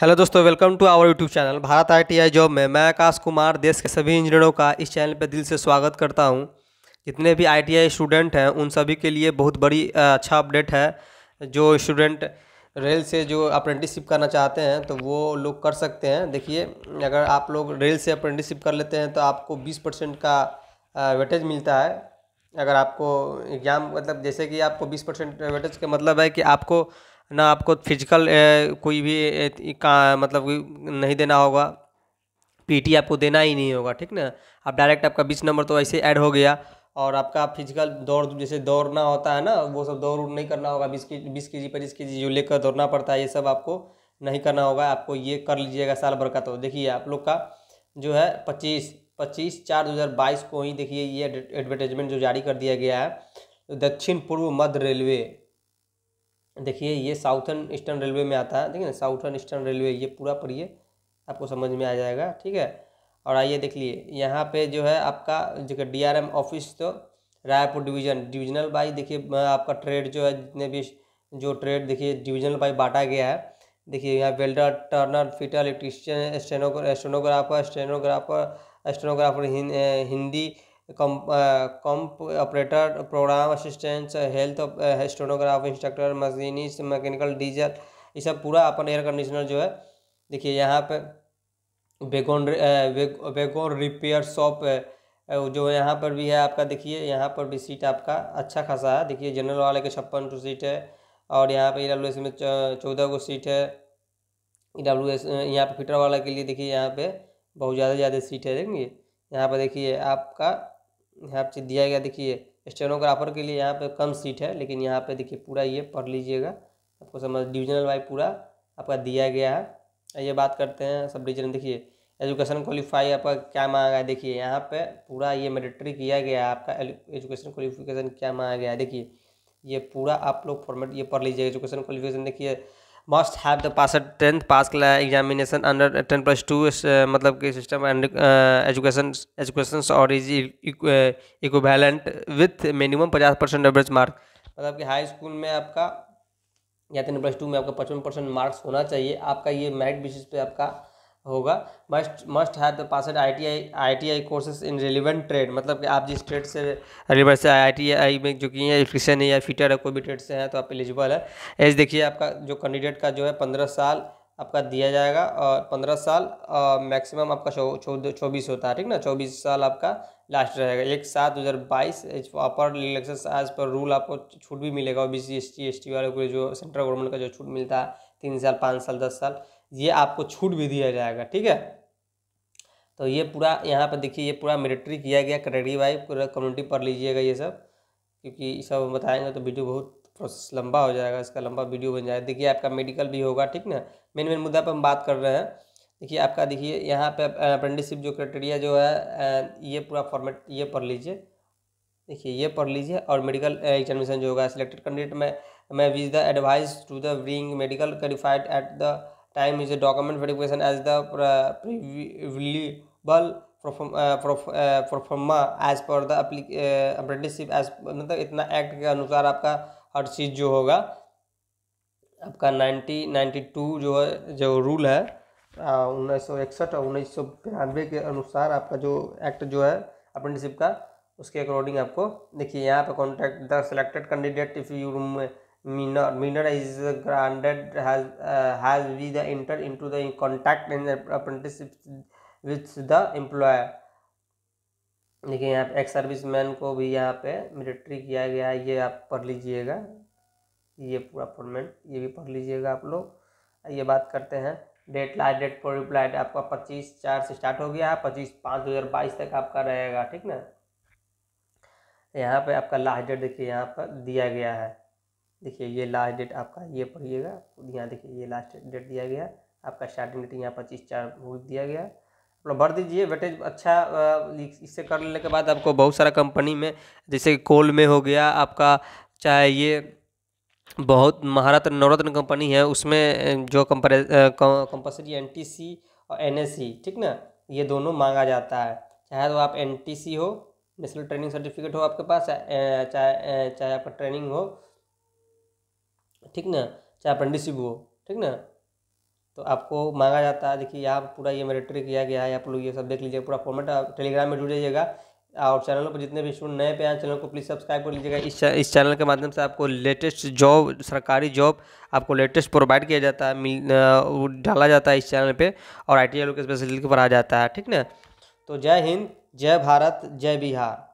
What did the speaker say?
hello दोस्तों welcome to our YouTube channel Bharat ITI job में मैं आकाश कुमार देश के सभी इंजीनियरों का इस चैनल पर दिल से स्वागत करता हूं जितने भी आईटीआई स्टूडेंट हैं उन सभी के लिए बहुत बड़ी अच्छा अपडेट है जो स्टूडेंट रेल से जो अप्रेंटिसशिप करना चाहते हैं तो वो लोग कर सकते हैं देखिए अगर आप लोग रेल से अप्रेंटिसशिप कर लेते हैं तो आपको बीस परसेंट का वेटेज मिलता है अगर आपको एग्ज़ाम मतलब जैसे कि आपको बीस परसेंट वेटेज का मतलब है कि आपको ना आपको फिजिकल कोई भी का मतलब नहीं देना होगा पीटी आपको देना ही नहीं होगा ठीक ना आप डायरेक्ट आपका बीस नंबर तो ऐसे ऐड हो गया और आपका फिजिकल दौड़ जैसे दौड़ना होता है ना वो सब दौड़ नहीं करना होगा बीस के बीस के जी पच्चीस के जी जो लेकर दौड़ना पड़ता है ये सब आपको नहीं करना होगा आपको ये कर लीजिएगा साल भर का तो देखिए आप लोग का जो है पच्चीस पच्चीस चार दो हज़ार बाईस को ही देखिए ये एडवर्टाइजमेंट जो जारी कर दिया गया है दक्षिण पूर्व मध्य रेलवे देखिए ये साउथर्न ईस्टर्न रेलवे में आता है देखिए ना साउथर्न ईस्टर्न रेलवे ये पूरा पढ़िए आपको समझ में आ जाएगा ठीक है और आइए देख लिए यहाँ पे जो है आपका जो डी आर एम ऑफिस तो रायपुर डिवीजन डिवीजनल बाई देखिए आपका ट्रेड जो है जितने भी जो ट्रेड देखिए डिवीजनल बाई बांटा गया है देखिए यहाँ welder turner fitter electrician stenographer stenographer stenographer Hindi computer operator program assistant health stenograph instructor machinist mechanical diesel ये सब पूरा अपन एयर कंडीशनर जो है देखिए यहाँ पे बेगोन बेगोन रिपेयर शॉप जो यहाँ पर भी है आपका देखिए यहाँ पर भी सीट आपका अच्छा खासा है देखिए जनरल वाले के छप्पन टू सीट है और यहाँ पर ई डब्ल्यू एस में चौदह गो सीट है ई डब्ल्यू एस यहाँ पर फिटर वाला के लिए देखिए यहाँ पे बहुत ज़्यादा ज़्यादा सीट है देखेंगे यहाँ पर देखिए आपका यहाँ पे दिया गया देखिए स्टेनोग्राफर के लिए यहाँ पे कम सीट है लेकिन यहाँ पे देखिए पूरा ये पढ़ लीजिएगा आपको समझ डिविजनल वाइज पूरा आपका दिया गया है ये बात करते हैं सब डिविजन देखिए एजुकेशन क्वालिफाई आपका क्या मांगा है देखिए यहाँ पे पूरा ये मेडिट्री किया गया है आपका एजुकेशन क्वालिफिकेशन क्या मांगा गया है देखिए ये पूरा आप लोग फॉर्मेट ये पढ़ लीजिए एजुकेशन क्वालिफिकेशन देखिए must have the pass tenth pass examination under ten plus two मतलब कि सिस्टम एजुकेशन एजुकेशन और इज इक्वेलेंट विथ मिनिमम पचास परसेंट एवरेज मार्क मतलब कि हाई स्कूल में आपका या टेन प्लस टू में आपका पचपन परसेंट मार्क्स होना चाहिए आपका ये मेरिट बेसिस पे आपका होगा must must have the passed I T I I T I courses in relevant trade मतलब कि आप जिस ट्रेड से रिलीवेंट से आई टी आई में जो किए हैं इलेक्ट्रिशियन या फिटर है कोई भी ट्रेड से हैं तो आप एलिजिबल है एज देखिए आपका जो कैंडिडेट का जो है पंद्रह साल आपका दिया जाएगा और पंद्रह साल मैक्सिमम आपका चौबीस होता है ठीक ना चौबीस साल आपका लास्ट रहेगा एक सात दो हज़ार बाईस upper election as per rule आपको छूट भी मिलेगा O B C S T S T वाले को जो सेंट्रल गवर्नमेंट का जो छूट मिलता है तीन साल पाँच साल दस साल ये आपको छूट भी दिया जाएगा ठीक है तो ये पूरा यहाँ पर देखिए ये पूरा मिलिट्री किया गया कटेगरी वाइज पूरा कम्युनिटी पढ़ लीजिएगा ये सब क्योंकि ये सब बताएंगे तो वीडियो बहुत प्रोसेस लंबा हो जाएगा इसका लंबा वीडियो बन जाएगा देखिए आपका मेडिकल भी होगा ठीक ना मेन मेन मुद्दा पर हम बात कर रहे हैं देखिए आपका देखिए यहाँ पे अप्रेंटिसिप जो क्राइटेरिया जो है ये पूरा फॉर्मेट ये पढ़ लीजिए देखिए ये पढ़ लीजिए और मेडिकल एग्जामिनेशन जो होगा सिलेक्टेड कैंडिडेट में मैं with the advice to the bring medical qualified at the time is a document verification as the previewable proforma as per the age मतलब इतना एक्ट के अनुसार आपका हर चीज़ जो होगा आपका नाइन्टी नाइन्टी टू जो है जो रूल है उन्नीस सौ इकसठ और उन्नीस सौ बयानवे के अनुसार आपका जो एक्ट जो है अप्रेंटिसिप का उसके अकॉर्डिंग आपको देखिए यहाँ पे contact the selected candidate if you minor minor is granted has uh, has the enter into the contact and apprenticeship with the employer देखिए यहाँ पे एक्स सर्विस मैन को भी यहाँ पे मिलिट्री किया गया है ये आप पढ़ लीजिएगा ये पूरा फॉर्मेट ये भी पढ़ लीजिएगा आप लोग ये बात करते हैं date last date for reply आपका पच्चीस चार से स्टार्ट हो गया है पच्चीस पाँच दो हज़ार बाईस तक आपका रहेगा ठीक ना यहाँ पे आपका लास्ट डेट देखिए यहाँ पर दिया गया है देखिए ये लास्ट डेट आपका ये पढ़िएगा यहाँ देखिए ये लास्ट डेट दिया गया आपका स्टार्टिंग डेट यहाँ पच्चीस चार दिया गया मतलब भर दीजिए वेटेज अच्छा इससे कर लेने के बाद आपको बहुत सारा कंपनी में जैसे कोल में हो गया आपका चाहे ये बहुत महारत्न नवरत्न कंपनी है उसमें जो compare compulsory N T C और एन एस सी ठीक ना ये दोनों मांगा जाता है चाहे तो आप एन टी सी हो नेशनल ट्रेनिंग सर्टिफिकेट हो आपके पास चाहे चाहे आपका ट्रेनिंग हो ठीक ना चाहे अप्रेंटिसशिप हो ठीक ना तो आपको मांगा जाता है देखिए यहाँ पूरा ये मेरेट्री किया गया है आप लोग ये सब देख लीजिए पूरा फॉर्मेट टेलीग्राम में जुड़ जाइएगा और चैनल पर जितने भी स्टूडेंट नए पे हैं चैनल को प्लीज़ सब्सक्राइब कर लीजिएगा इस चैनल के माध्यम से आपको लेटेस्ट जॉब सरकारी जॉब आपको लेटेस्ट प्रोवाइड किया जाता है मिल डाला जाता है इस चैनल पे और आई टी आई लोग स्पेशलिटी पर पढ़ाया जाता है ठीक ना तो जय हिंद जय भारत जय बिहार